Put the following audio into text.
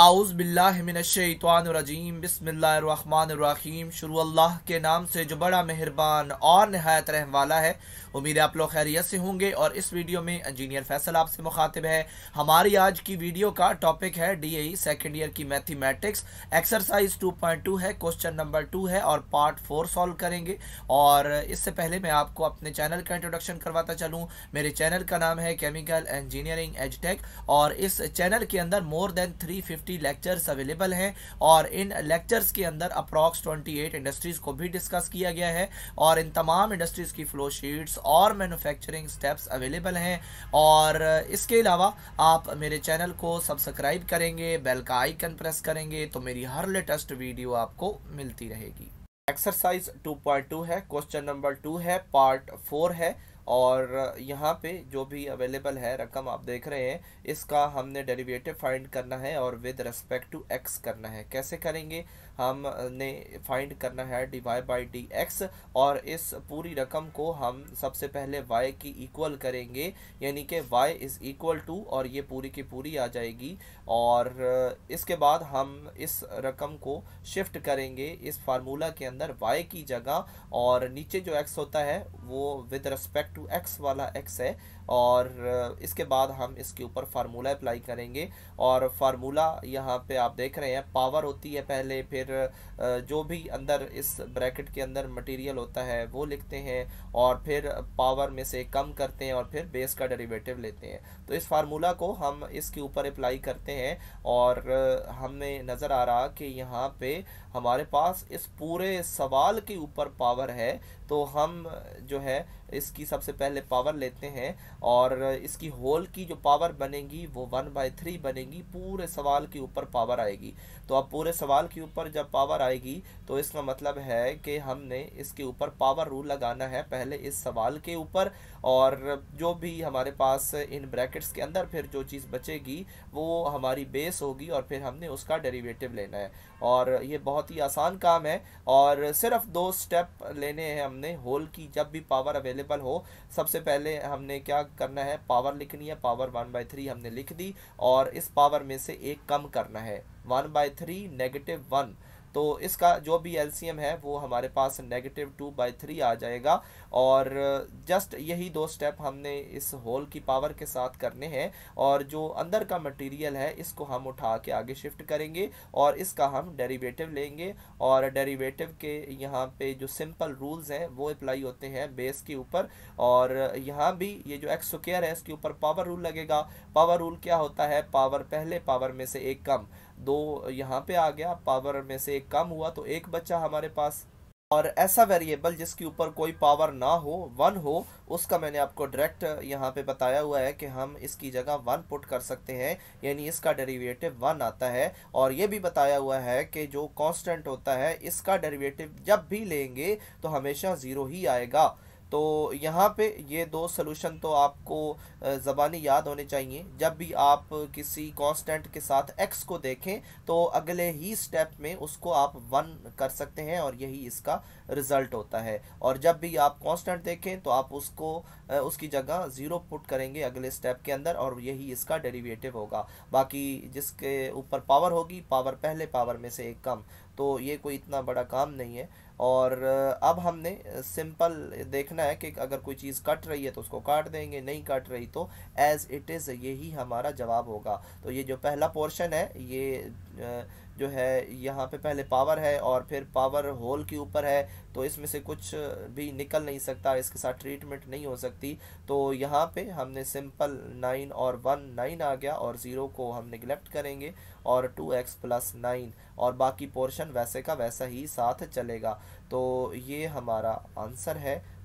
आउज़ बिल्लाजीम बिस्मिल्लाम शुरू अल्लाह के नाम से जो बड़ा मेहरबान और नहायत रहम वाला है उम्मीद है आप लोग खैरियत से होंगे और इस वीडियो में इंजीनियर फैसल आपसे मुखातिब है हमारी आज की वीडियो का टॉपिक है डी ए सेकेंड ईयर की mathematics exercise two point two है क्वेश्चन नंबर टू है और पार्ट फोर सॉल्व करेंगे और इससे पहले मैं आपको अपने चैनल का इंट्रोडक्शन करवाता चलूँ मेरे चैनल का नाम है केमिकल इंजीनियरिंग एजटेक और इस चैनल के अंदर more than three fifty lectures available हैं और इन लेक्चर्स के अंदर अप्रॉक्स ट्वेंटी एट इंडस्ट्रीज़ को भी डिस्कस किया गया है और इन तमाम इंडस्ट्रीज़ की फ्लो शीट्स और मैनुफैक्चरिंग स्टेप्स अवेलेबल हैं और इसके अलावा आप मेरे चैनल को सब्सक्राइब करेंगे बेल का आइकन प्रेस करेंगे तो मेरी हर लेटेस्ट वीडियो आपको मिलती रहेगी एक्सरसाइज 2.2 है क्वेश्चन नंबर टू है पार्ट फोर है और यहाँ पे जो भी अवेलेबल है रकम आप देख रहे हैं इसका हमने डेरिवेटिव फाइंड करना है और विद रेस्पेक्ट टू एक्स करना है कैसे करेंगे हमने फाइंड करना है D Y by D X और इस पूरी रकम को हम सबसे पहले वाई की इक्वल करेंगे यानी कि वाई इज़ इक्वल टू और ये पूरी की पूरी आ जाएगी और इसके बाद हम इस रकम को शिफ्ट करेंगे इस फार्मूला के अंदर वाई की जगह और नीचे जो एक्स होता है वो विद रेस्पेक्ट टू एक्स वाला एक्स है और इसके बाद हम इसके ऊपर फार्मूला अप्लाई करेंगे और फार्मूला यहाँ पे आप देख रहे हैं पावर होती है पहले फिर जो भी अंदर इस ब्रैकेट के अंदर मटेरियल होता है वो लिखते हैं और फिर पावर में से कम करते हैं और फिर बेस का डेरिवेटिव लेते हैं तो इस फार्मूला को हम इसके ऊपर अप्लाई करते हैं और हमें नज़र आ रहा कि यहाँ पे हमारे पास इस पूरे सवाल के ऊपर पावर है तो हम जो है इसकी सबसे पहले पावर लेते हैं और इसकी होल की जो पावर बनेगी वो वन बाई थ्री बनेगी पूरे सवाल के ऊपर पावर आएगी तो अब पूरे सवाल के ऊपर जब पावर आएगी तो इसका मतलब है कि हमने इसके ऊपर पावर रूल लगाना है पहले इस सवाल के ऊपर और जो भी हमारे पास इन ब्रैकेट्स के अंदर फिर जो चीज़ बचेगी वो हमारी बेस होगी और फिर हमने उसका डेरिवेटिव लेना है और ये बहुत ही आसान काम है और सिर्फ दो स्टेप लेने हैं हमने हमने होल की जब भी पावर अवेलेबल हो सबसे पहले हमने क्या करना है पावर लिखनी है पावर वन बाई थ्री हमने लिख दी और इस पावर में से एक कम करना है one by three negative one तो इसका जो भी एलसीएम है वो हमारे पास नेगेटिव टू बाई थ्री आ जाएगा और जस्ट यही दो स्टेप हमने इस होल की पावर के साथ करने हैं और जो अंदर का मटेरियल है इसको हम उठा के आगे शिफ्ट करेंगे और इसका हम डेरिवेटिव लेंगे और डेरिवेटिव के यहाँ पे जो सिंपल रूल्स हैं वो अप्लाई होते हैं बेस के ऊपर और यहाँ भी ये जो एक्स स्क्र है इसके ऊपर पावर रूल लगेगा पावर रूल क्या होता है पावर पहले पावर में से एक कम दो यहाँ पे आ गया पावर में से एक कम हुआ तो एक बच्चा हमारे पास और ऐसा वेरिएबल जिसके ऊपर कोई पावर ना हो वन हो उसका मैंने आपको डायरेक्ट यहाँ पे बताया हुआ है कि हम इसकी जगह वन पुट कर सकते हैं यानी इसका डेरिवेटिव वन आता है और ये भी बताया हुआ है कि जो कांस्टेंट होता है इसका डेरिवेटिव जब भी लेंगे तो हमेशा ज़ीरो ही आएगा तो यहाँ पे ये दो सोल्यूशन तो आपको ज़बानी याद होने चाहिए जब भी आप किसी कांस्टेंट के साथ एक्स को देखें तो अगले ही स्टेप में उसको आप वन कर सकते हैं और यही इसका रिज़ल्ट होता है और जब भी आप कांस्टेंट देखें तो आप उसको उसकी जगह ज़ीरो पुट करेंगे अगले स्टेप के अंदर और यही इसका डेरिवेटिव होगा बाकी जिसके ऊपर पावर होगी पावर पहले पावर में से एक कम तो ये कोई इतना बड़ा काम नहीं है और अब हमने सिंपल देखना है कि अगर कोई चीज़ कट रही है तो उसको काट देंगे नहीं कट रही तो एज़ इट इज़ यही हमारा जवाब होगा तो ये जो पहला पोर्शन है ये जो है यहाँ पे पहले पावर है और फिर पावर होल के ऊपर है तो इसमें से कुछ भी निकल नहीं सकता इसके साथ ट्रीटमेंट नहीं हो सकती तो यहाँ पे हमने सिंपल नाइन और वन नाइन आ गया और ज़ीरो को हम निगलेक्ट करेंगे और टू एक्स प्लस नाइन और बाकी पोर्शन वैसे का वैसा ही साथ चलेगा तो ये हमारा आंसर है